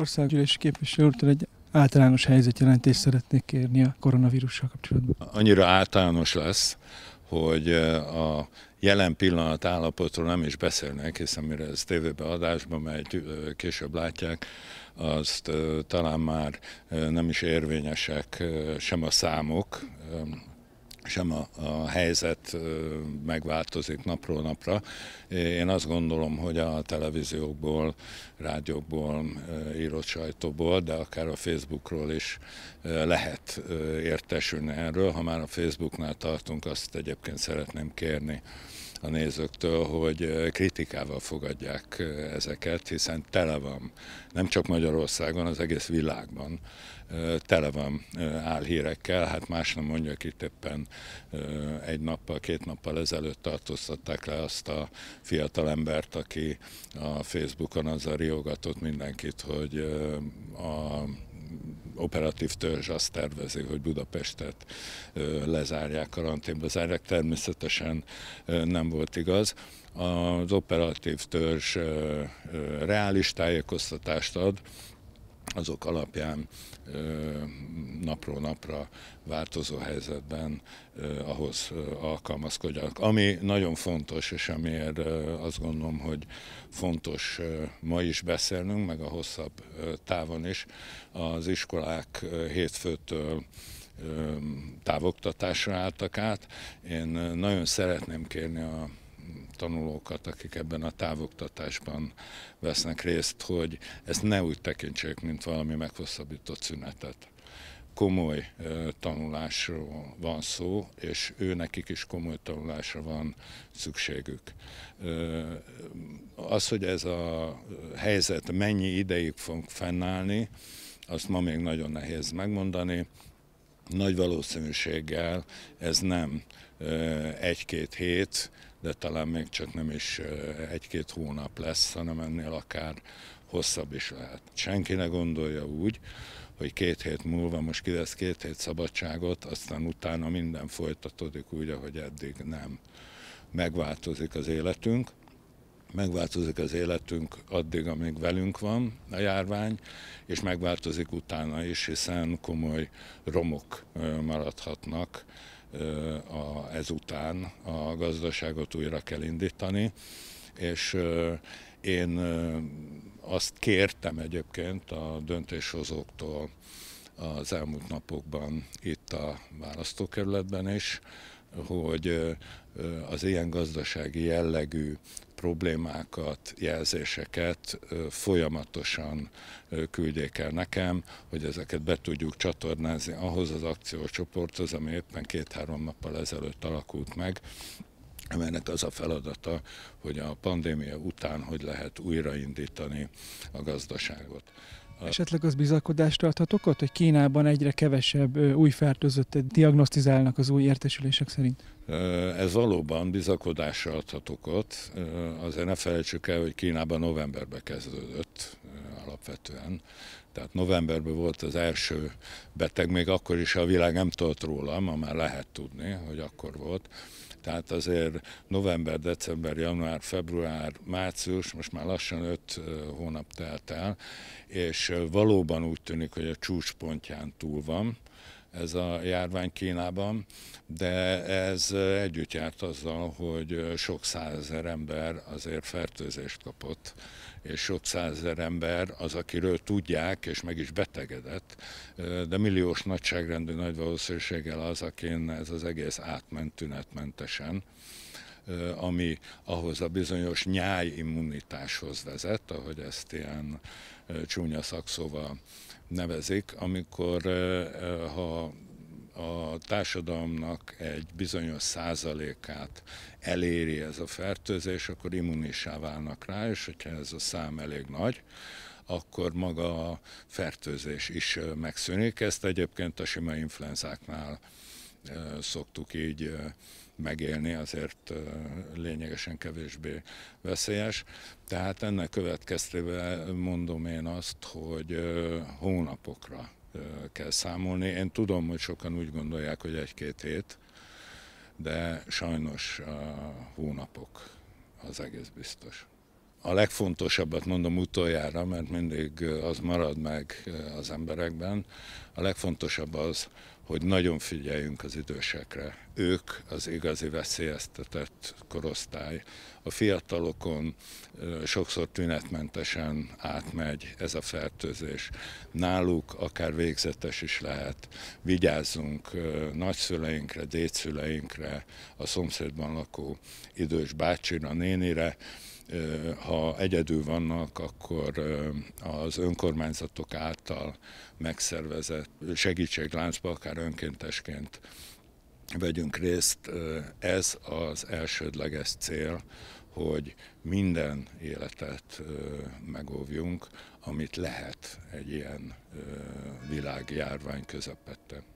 Országgyűlési képviselő úrtól egy általános helyzetjelentést szeretnék kérni a koronavírussal kapcsolatban. Annyira általános lesz, hogy a jelen pillanat állapotról nem is beszélnek, hiszen mire ez tévébe adásba megy, később látják, azt talán már nem is érvényesek sem a számok, sem a, a helyzet megváltozik napról napra. Én azt gondolom, hogy a televíziókból, rádiókból, írott sajtóból, de akár a Facebookról is lehet értesülni erről. Ha már a Facebooknál tartunk, azt egyébként szeretném kérni a nézőktől, hogy kritikával fogadják ezeket, hiszen tele van, nem csak Magyarországon, az egész világban tele van álhírekkel, hát más nem mondjak itt éppen egy nappal, két nappal ezelőtt tartóztatták le azt a fiatal embert, aki a Facebookon azzal riogatott mindenkit, hogy a operatív törzs azt tervezi, hogy Budapestet lezárják, karanténba zárják. Természetesen nem volt igaz. Az operatív törzs reális tájékoztatást ad, azok alapján napról napra változó helyzetben eh, ahhoz alkalmazkodjanak. Ami nagyon fontos, és amiért eh, azt gondolom, hogy fontos eh, ma is beszélnünk, meg a hosszabb eh, távon is, az iskolák eh, hétfőtől eh, távoktatásra álltak át. Én nagyon szeretném kérni a tanulókat, akik ebben a távoktatásban vesznek részt, hogy ezt ne úgy tekintsék, mint valami meghosszabbított szünetet komoly tanulásról van szó, és ő nekik is komoly tanulásra van szükségük. Az, hogy ez a helyzet mennyi ideig fog fennállni, azt ma még nagyon nehéz megmondani. Nagy valószínűséggel ez nem egy-két hét, de talán még csak nem is egy-két hónap lesz, hanem ennél akár hosszabb is lehet. Senki ne gondolja úgy, hogy két hét múlva most kivesz két hét szabadságot, aztán utána minden folytatódik úgy, ahogy eddig nem. Megváltozik az életünk, megváltozik az életünk addig, amíg velünk van a járvány, és megváltozik utána is, hiszen komoly romok maradhatnak ezután a gazdaságot újra kell indítani, és én azt kértem egyébként a döntéshozóktól az elmúlt napokban itt a választókerületben is, hogy az ilyen gazdasági jellegű problémákat, jelzéseket folyamatosan küldjék el nekem, hogy ezeket be tudjuk csatornázni ahhoz az akciócsoporthoz, ami éppen két-három nappal ezelőtt alakult meg, amelynek az a feladata, hogy a pandémia után hogy lehet újraindítani a gazdaságot. Esetleg az bizakodást tarthatok ott, hogy Kínában egyre kevesebb új fertőzöttet diagnosztizálnak az új értesülések szerint? Ez valóban bizakodásra adhatok ott. Azért ne felejtsük el, hogy Kínában novemberben kezdődött alapvetően tehát novemberben volt az első beteg, még akkor is a világ nem tudott róla, ma már lehet tudni, hogy akkor volt. Tehát azért november, december, január, február, március, most már lassan öt hónap telt el, és valóban úgy tűnik, hogy a csúcspontján túl van ez a járvány Kínában, de ez együtt járt azzal, hogy sok százezer ember azért fertőzést kapott, és sok százezer ember az, akiről tudják, és meg is betegedett, de milliós nagyságrendű nagy valószínűséggel az, akin ez az egész átment tünetmentesen ami ahhoz a bizonyos immunitáshoz vezet, ahogy ezt ilyen csúnya szakszóval nevezik, amikor ha a társadalomnak egy bizonyos százalékát eléri ez a fertőzés, akkor immunissá válnak rá, és hogyha ez a szám elég nagy, akkor maga a fertőzés is megszűnik. Ezt egyébként a sima influenzáknál szoktuk így megélni, azért lényegesen kevésbé veszélyes. Tehát ennek következtében mondom én azt, hogy hónapokra kell számolni. Én tudom, hogy sokan úgy gondolják, hogy egy-két hét, de sajnos hónapok az egész biztos a legfontosabbat mondom utoljára, mert mindig az marad meg az emberekben, a legfontosabb az, hogy nagyon figyeljünk az idősekre. Ők az igazi veszélyeztetett korosztály. A fiatalokon sokszor tünetmentesen átmegy ez a fertőzés. Náluk akár végzetes is lehet. Vigyázzunk nagyszüleinkre, dédszüleinkre, a szomszédban lakó idős bácsira, nénire, ha egyedül vannak, akkor az önkormányzatok által megszervezett segítségláncba, akár önkéntesként vegyünk részt. Ez az elsődleges cél, hogy minden életet megóvjunk, amit lehet egy ilyen világjárvány közepette.